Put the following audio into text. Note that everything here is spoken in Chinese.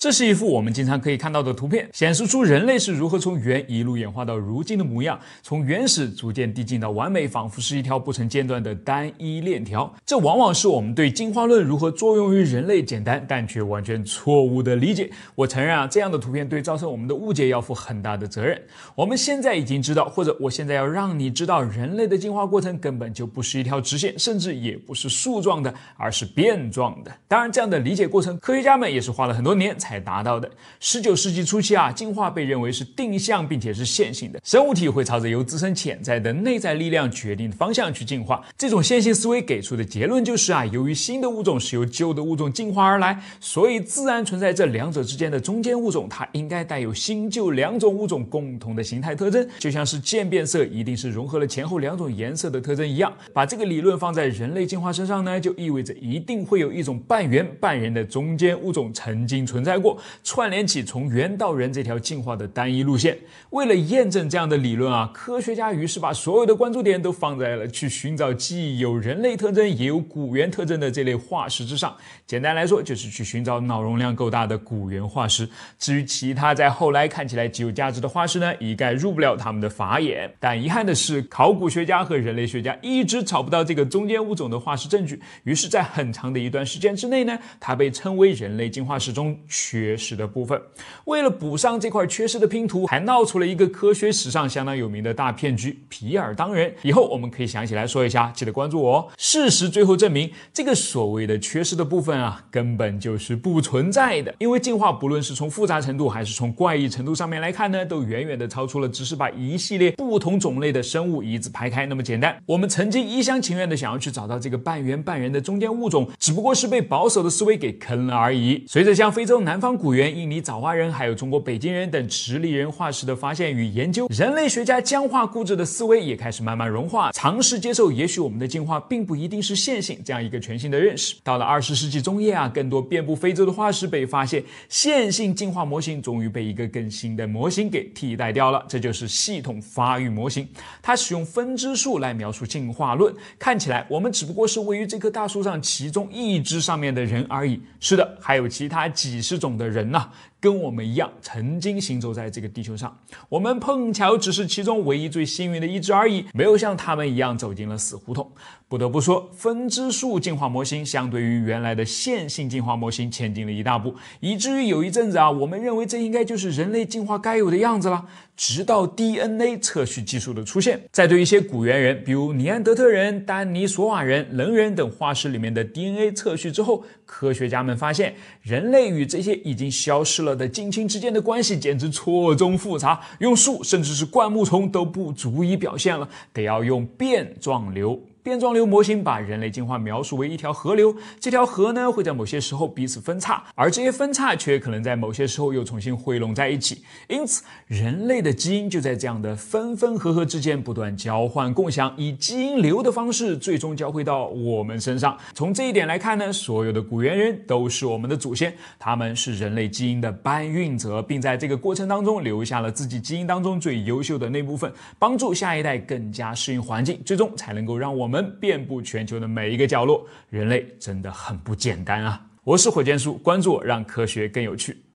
这是一幅我们经常可以看到的图片，显示出人类是如何从猿一路演化到如今的模样，从原始逐渐递进到完美，仿佛是一条不曾间断的单一链条。这往往是我们对进化论如何作用于人类简单但却完全错误的理解。我承认啊，这样的图片对造成我们的误解要负很大的责任。我们现在已经知道，或者我现在要让你知道，人类的进化过程根本就不是一条直线，甚至也不是树状的，而是变状的。当然，这样的理解过程，科学家们也是花了很多年才。才达到的。十九世纪初期啊，进化被认为是定向并且是线性的，生物体会朝着由自身潜在的内在力量决定方向去进化。这种线性思维给出的结论就是啊，由于新的物种是由旧的物种进化而来，所以自然存在这两者之间的中间物种，它应该带有新旧两种物种共同的形态特征，就像是渐变色一定是融合了前后两种颜色的特征一样。把这个理论放在人类进化身上呢，就意味着一定会有一种半猿半人的中间物种曾经存在。过串联起从猿到人这条进化的单一路线。为了验证这样的理论啊，科学家于是把所有的关注点都放在了去寻找既有人类特征也有古猿特征的这类化石之上。简单来说，就是去寻找脑容量够大的古猿化石。至于其他在后来看起来极有价值的化石呢，一概入不了他们的法眼。但遗憾的是，考古学家和人类学家一直找不到这个中间物种的化石证据。于是，在很长的一段时间之内呢，它被称为人类进化史中。缺失的部分，为了补上这块缺失的拼图，还闹出了一个科学史上相当有名的大骗局——皮尔当人。以后我们可以详细来说一下，记得关注我。事实最后证明，这个所谓的缺失的部分啊，根本就是不存在的。因为进化，不论是从复杂程度还是从怪异程度上面来看呢，都远远的超出了只是把一系列不同种类的生物一字排开那么简单。我们曾经一厢情愿的想要去找到这个半圆半圆的中间物种，只不过是被保守的思维给坑了而已。随着向非洲南。南方古猿、印尼爪哇人、还有中国北京人等直立人化石的发现与研究，人类学家僵化固执的思维也开始慢慢融化，尝试接受也许我们的进化并不一定是线性这样一个全新的认识。到了二十世纪中叶啊，更多遍布非洲的化石被发现，线性进化模型终于被一个更新的模型给替代掉了。这就是系统发育模型，它使用分支树来描述进化论。看起来我们只不过是位于这棵大树上其中一只上面的人而已。是的，还有其他几十种。懂的人呐。跟我们一样，曾经行走在这个地球上，我们碰巧只是其中唯一最幸运的一只而已，没有像他们一样走进了死胡同。不得不说，分支树进化模型相对于原来的线性进化模型前进了一大步，以至于有一阵子啊，我们认为这应该就是人类进化该有的样子了。直到 DNA 测序技术的出现，在对一些古猿人，比如尼安德特人、丹尼索瓦人、能人等化石里面的 DNA 测序之后，科学家们发现，人类与这些已经消失了。的近亲之间的关系简直错综复杂，用树甚至是灌木丛都不足以表现了，得要用变状瘤。变装流模型把人类进化描述为一条河流，这条河呢会在某些时候彼此分叉，而这些分叉却可能在某些时候又重新汇拢在一起。因此，人类的基因就在这样的分分合合之间不断交换共享，以基因流的方式最终交汇到我们身上。从这一点来看呢，所有的古猿人都是我们的祖先，他们是人类基因的搬运者，并在这个过程当中留下了自己基因当中最优秀的那部分，帮助下一代更加适应环境，最终才能够让我们。遍布全球的每一个角落，人类真的很不简单啊！我是火箭叔，关注我，让科学更有趣。